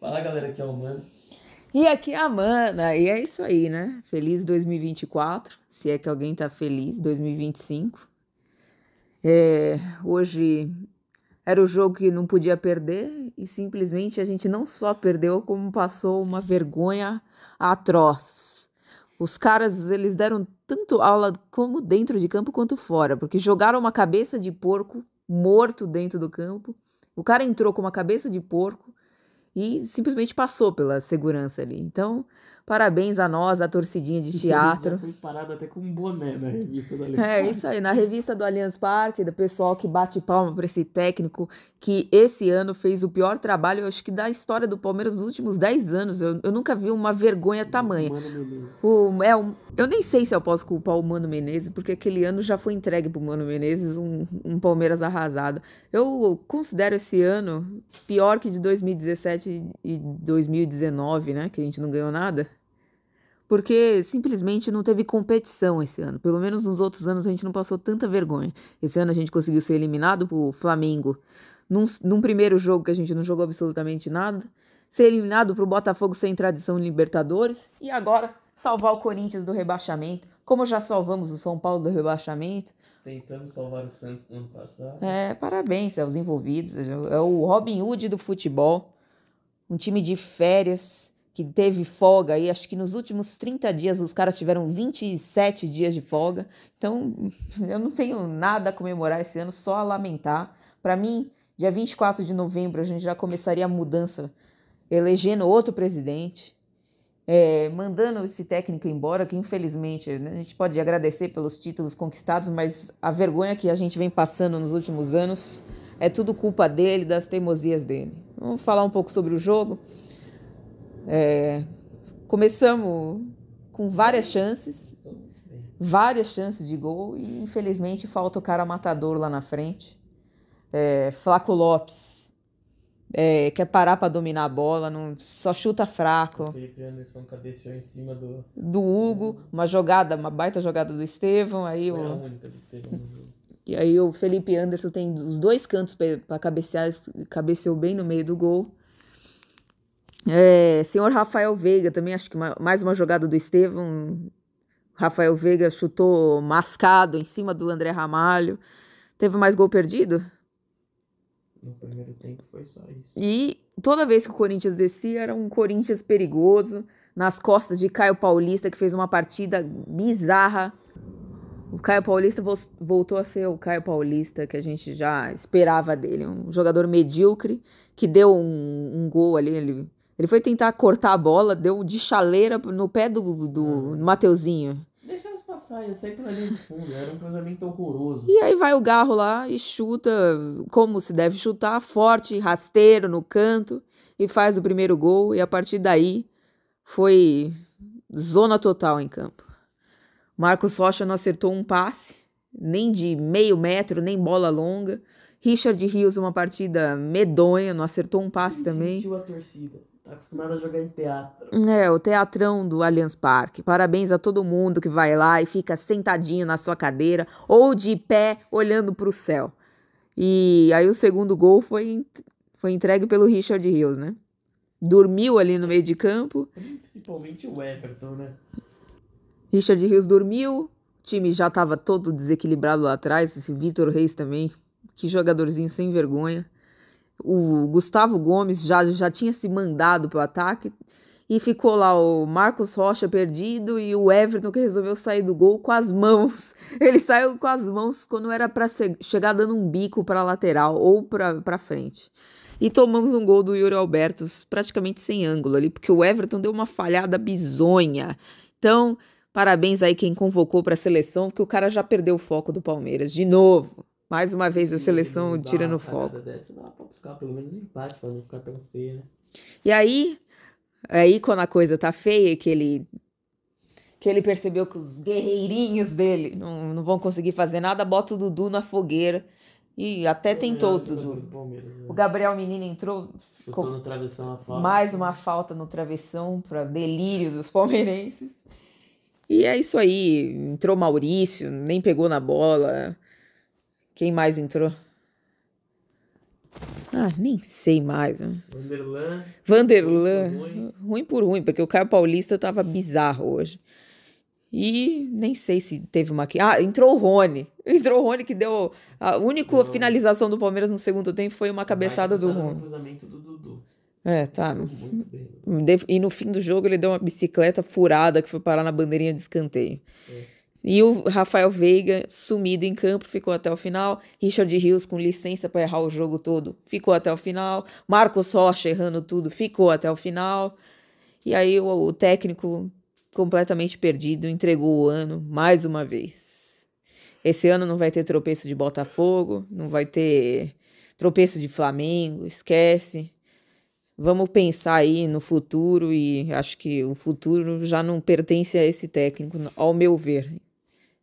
Fala galera, aqui é o Mano. E aqui é a Mana, e é isso aí, né? Feliz 2024, se é que alguém tá feliz, 2025. É, hoje era o jogo que não podia perder e simplesmente a gente não só perdeu, como passou uma vergonha atroz. Os caras, eles deram tanto aula como dentro de campo quanto fora, porque jogaram uma cabeça de porco morto dentro do campo. O cara entrou com uma cabeça de porco e simplesmente passou pela segurança ali. Então, Parabéns a nós, a torcidinha de teatro. Já foi parado até com um boné na revista do é Allianz Parque. É, isso aí, na revista do Allianz Parque, do pessoal que bate palma para esse técnico que esse ano fez o pior trabalho, eu acho que da história do Palmeiras nos últimos 10 anos. Eu, eu nunca vi uma vergonha tamanha. O, é, um, eu nem sei se eu posso culpar o Mano Menezes, porque aquele ano já foi entregue pro Mano Menezes um, um Palmeiras arrasado. Eu considero esse ano pior que de 2017 e 2019, né? Que a gente não ganhou nada porque simplesmente não teve competição esse ano. Pelo menos nos outros anos a gente não passou tanta vergonha. Esse ano a gente conseguiu ser eliminado pro Flamengo num, num primeiro jogo que a gente não jogou absolutamente nada, ser eliminado pro Botafogo sem tradição em Libertadores e agora salvar o Corinthians do rebaixamento, como já salvamos o São Paulo do rebaixamento. Tentamos salvar o Santos no ano passado. É, parabéns aos envolvidos. É o Robin Hood do futebol. Um time de férias que teve folga aí, acho que nos últimos 30 dias os caras tiveram 27 dias de folga. Então, eu não tenho nada a comemorar esse ano, só a lamentar. Para mim, dia 24 de novembro a gente já começaria a mudança, elegendo outro presidente, é, mandando esse técnico embora, que infelizmente né, a gente pode agradecer pelos títulos conquistados, mas a vergonha que a gente vem passando nos últimos anos é tudo culpa dele, das teimosias dele. Vamos falar um pouco sobre o jogo. É, começamos com várias chances, várias chances de gol e infelizmente falta o cara matador lá na frente. É, Flaco Lopes é, quer parar para dominar a bola, não, só chuta fraco. O Felipe Anderson cabeceou em cima do do Hugo, uma jogada, uma baita jogada do Estevão, aí Foi o... a única do Estevão. E aí o Felipe Anderson tem os dois cantos para cabecear, cabeceou bem no meio do gol. É, senhor Rafael Veiga, também acho que uma, mais uma jogada do Estevam. Rafael Veiga chutou mascado em cima do André Ramalho. Teve mais gol perdido? No primeiro tempo foi só isso. E toda vez que o Corinthians descia, era um Corinthians perigoso. Nas costas de Caio Paulista, que fez uma partida bizarra. O Caio Paulista voltou a ser o Caio Paulista que a gente já esperava dele. Um jogador medíocre que deu um, um gol ali. Ele ele foi tentar cortar a bola, deu de chaleira no pé do, do ah, Mateuzinho. Deixa elas passarem, sai pela linha de fundo, era um cruzamento horroroso. E aí vai o Garro lá e chuta como se deve chutar, forte, rasteiro no canto, e faz o primeiro gol, e a partir daí foi zona total em campo. Marcos Rocha não acertou um passe, nem de meio metro, nem bola longa. Richard Rios, uma partida medonha, não acertou um passe Quem também. Sentiu a torcida. Tá a jogar em teatro. É, o teatrão do Allianz Parque. Parabéns a todo mundo que vai lá e fica sentadinho na sua cadeira ou de pé olhando para o céu. E aí o segundo gol foi, foi entregue pelo Richard Rios, né? Dormiu ali no meio de campo. Principalmente o Everton, né? Richard Rios dormiu, o time já estava todo desequilibrado lá atrás. Esse Vitor Reis também, que jogadorzinho sem vergonha o Gustavo Gomes já, já tinha se mandado para o ataque e ficou lá o Marcos Rocha perdido e o Everton que resolveu sair do gol com as mãos. Ele saiu com as mãos quando era para chegar dando um bico para lateral ou para frente. E tomamos um gol do Yuri Alberto praticamente sem ângulo ali, porque o Everton deu uma falhada bizonha. Então, parabéns aí quem convocou para a seleção, porque o cara já perdeu o foco do Palmeiras de novo. Mais uma vez a seleção tira no uma foco. Dessa, dá pra buscar pelo menos empate pra não ficar tão feia, né? E aí, aí quando a coisa tá feia, que ele que ele percebeu que os guerreirinhos dele não, não vão conseguir fazer nada, bota o Dudu na fogueira. E até é, tentou o Dudu. Né? O Gabriel Menino entrou. Com falta, mais uma falta no travessão para delírio dos palmeirenses. E é isso aí. Entrou Maurício, nem pegou na bola. Quem mais entrou? Ah, nem sei mais. Né? Vanderlan. Vanderlan. Ruim por ruim. ruim por ruim, porque o Caio Paulista tava bizarro hoje. E nem sei se teve uma. Ah, entrou o Rony. Entrou o Rony que deu. A única finalização do Palmeiras no segundo tempo foi uma cabeçada do Rony. cruzamento do Dudu. É, tá. E no fim do jogo ele deu uma bicicleta furada que foi parar na bandeirinha de escanteio. É. E o Rafael Veiga, sumido em campo, ficou até o final. Richard Rios, com licença para errar o jogo todo, ficou até o final. Marcos Rocha, errando tudo, ficou até o final. E aí o, o técnico, completamente perdido, entregou o ano mais uma vez. Esse ano não vai ter tropeço de Botafogo, não vai ter tropeço de Flamengo, esquece. Vamos pensar aí no futuro e acho que o futuro já não pertence a esse técnico, ao meu ver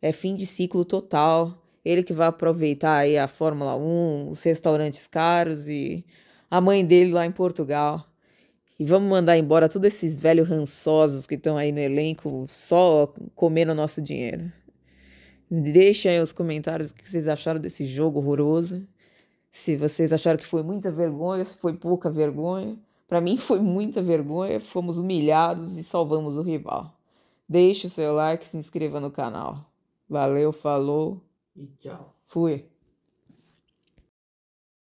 é fim de ciclo total. Ele que vai aproveitar aí a Fórmula 1, os restaurantes caros e a mãe dele lá em Portugal. E vamos mandar embora todos esses velhos rançosos que estão aí no elenco só comendo nosso dinheiro. Deixem aí os comentários o que vocês acharam desse jogo horroroso. Se vocês acharam que foi muita vergonha, se foi pouca vergonha. Para mim foi muita vergonha, fomos humilhados e salvamos o rival. Deixe o seu like e se inscreva no canal. Valeu, falou. E tchau. Fui.